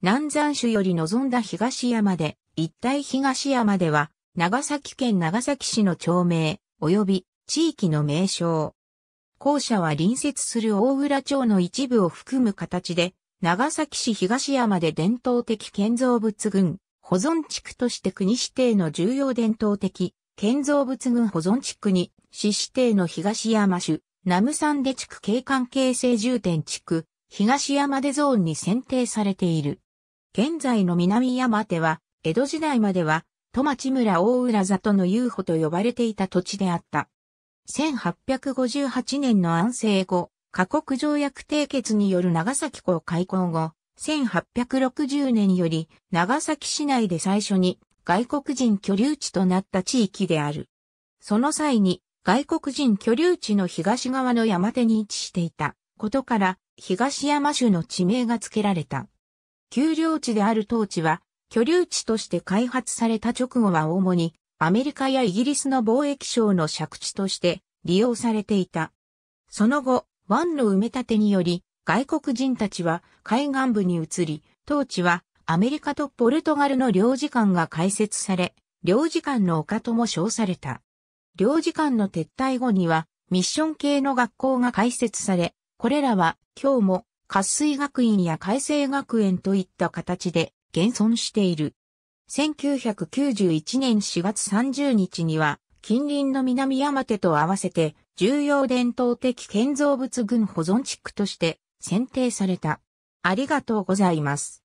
南山種より望んだ東山で、一帯東山では、長崎県長崎市の町名、及び地域の名称。校舎は隣接する大浦町の一部を含む形で、長崎市東山で伝統的建造物群、保存地区として国指定の重要伝統的建造物群保存地区に、市指定の東山種、南無山出地区景観形成重点地区、東山出ゾーンに選定されている。現在の南山手は、江戸時代までは、戸町村大浦里の遊歩と呼ばれていた土地であった。1858年の安政後、過国条約締結による長崎港開港後、1860年より長崎市内で最初に外国人居留地となった地域である。その際に外国人居留地の東側の山手に位置していたことから東山州の地名が付けられた。丘陵地である当地は、居留地として開発された直後は主にアメリカやイギリスの貿易省の借地として利用されていた。その後、湾の埋め立てにより、外国人たちは海岸部に移り、当地はアメリカとポルトガルの領事館が開設され、領事館の丘とも称された。領事館の撤退後には、ミッション系の学校が開設され、これらは今日も活水学院や海星学園といった形で現存している。1991年4月30日には、近隣の南山手と合わせて、重要伝統的建造物群保存地区として選定された。ありがとうございます。